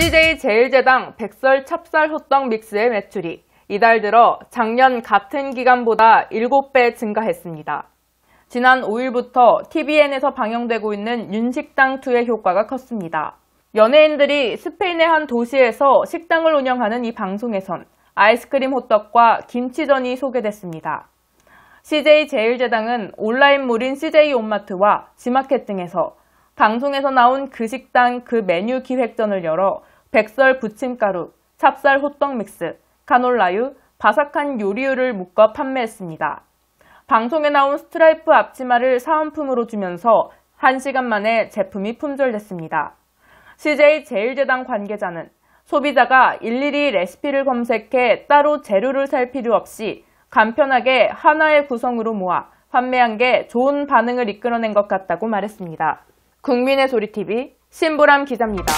CJ 제일제당 백설 찹쌀 호떡 믹스의 매출이 이달 들어 작년 같은 기간보다 7배 증가했습니다. 지난 5일부터 TVN에서 방영되고 있는 윤식당2의 효과가 컸습니다. 연예인들이 스페인의 한 도시에서 식당을 운영하는 이 방송에선 아이스크림 호떡과 김치전이 소개됐습니다. CJ 제일제당은 온라인 몰인 CJ 온마트와 지마켓 등에서 방송에서 나온 그 식당 그 메뉴 기획전을 열어 백설 부침가루, 찹쌀 호떡 믹스, 카놀라유, 바삭한 요리유를 묶어 판매했습니다. 방송에 나온 스트라이프 앞치마를 사은품으로 주면서 1시간 만에 제품이 품절됐습니다. CJ 제일제당 관계자는 소비자가 일일이 레시피를 검색해 따로 재료를 살 필요 없이 간편하게 하나의 구성으로 모아 판매한 게 좋은 반응을 이끌어낸 것 같다고 말했습니다. 국민의 소리 TV 신보람 기자입니다.